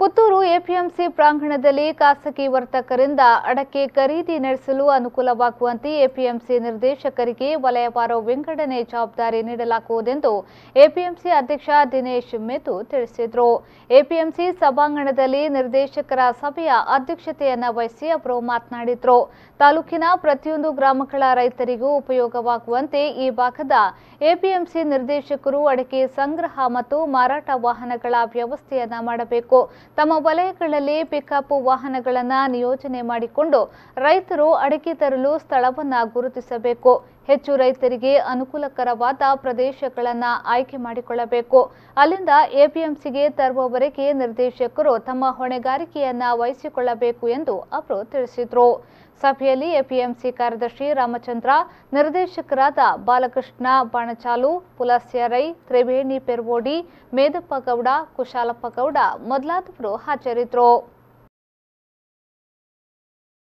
Puttur APMC ಪ್ರಾಂಗಣದಲ್ಲಿ ಖಾಸಗಿ ವರ್ತಕರಿಂದ ಅಡಕೆ ಖರೀದಿ ನಡೆಸಲು ಅನುಕೂಲವಾಗುವಂತೆ ಎಪಿಎಂಸಿ ನಿರ್ದೇಶಕರಿಗೆ ವಲಯವಾರು ವಿಂಗಡಣೆ ಜವಾಬ್ದಾರಿ ನೀಡಲಾಗುವುದೆಂದು ಎಪಿಎಂಸಿ ಅಧ್ಯಕ್ಷ ದಿನೇಶ್ ಮೆತು ತಿಳಿಸಿದರು ಎಪಿಎಂಸಿ ಸಭಾಂಗಣದಲ್ಲಿ ನಿರ್ದೇಶಕರ ಸಭೆಯ ಅಧ್ಯಕ್ಷತೆಯನ್ನು ವಹಿಸಿ ಅವರು ಮಾತನಾಡಿದರು ತಾಲೂಕಿನ ಪ್ರತಿಯೊಂದು ಗ್ರಾಮಗಳ ರೈತರಿಗೂ ಉಪಯೋಗವಾಗುವಂತೆ ಈ ಭಾಗದ ಎಪಿಎಂಸಿ ನಿರ್ದೇಶಕರು ಅಡಕೆ ಸಂಗ್ರಹ ಮತ್ತು ಮಾರಾಟ ವಾಹನಗಳ ವ್ಯವಸ್ಥೆಯನ್ನು ಮಾಡಬೇಕು ತಮ್ಮ ವಲಯಗಳಲ್ಲಿ ಪಿಕಪ್ ವಾಹನಗಳನ್ನು ನಿಯೋಜನೆ ಮಾಡಿಕೊಂಡು ರೈತರು ಅಡಕೆ ತರಲು ಸ್ಥಳವನ್ನು ಗುರುತಿಸಬೇಕು ಹೆಚ್ಚು ರೈತರಿಗೆ ಅನುಕೂಲಕರವಾದ ಪ್ರದೇಶಗಳನ್ನು ಆಯ್ಕೆ ಮಾಡಿಕೊಳ್ಳಬೇಕು ಅಲ್ಲಿಂದ ಎಪಿಎಂಸಿಗೆ ತರುವವರೆಗೆ ನಿರ್ದೇಶಕರು ತಮ್ಮ ಹೊಣೆಗಾರಿಕೆಯನ್ನು ವಹಿಸಿಕೊಳ್ಳಬೇಕು ಎಂದು ಅವರು ತಿಳಿಸಿದರು ಸಭೆಯಲ್ಲಿ ಎಪಿಎಂಸಿ ಕಾರ್ಯದರ್ಶಿ ರಾಮಚಂದ್ರ ನಿರ್ದೇಶಕರಾದ ಬಾಲಕೃಷ್ಣ ಬಾಣಚಾಲು ಪುಲಸ್ಯರೈ ತ್ರಿವೇಣಿ ಪೆರ್ವೋಡಿ ಮೇದಪ್ಪ ಗೌಡ ಕುಶಾಲಪ್ಪ ಗೌಡ ಮೊದಲಾದವರು ಹಾಜರಿದ್ದರು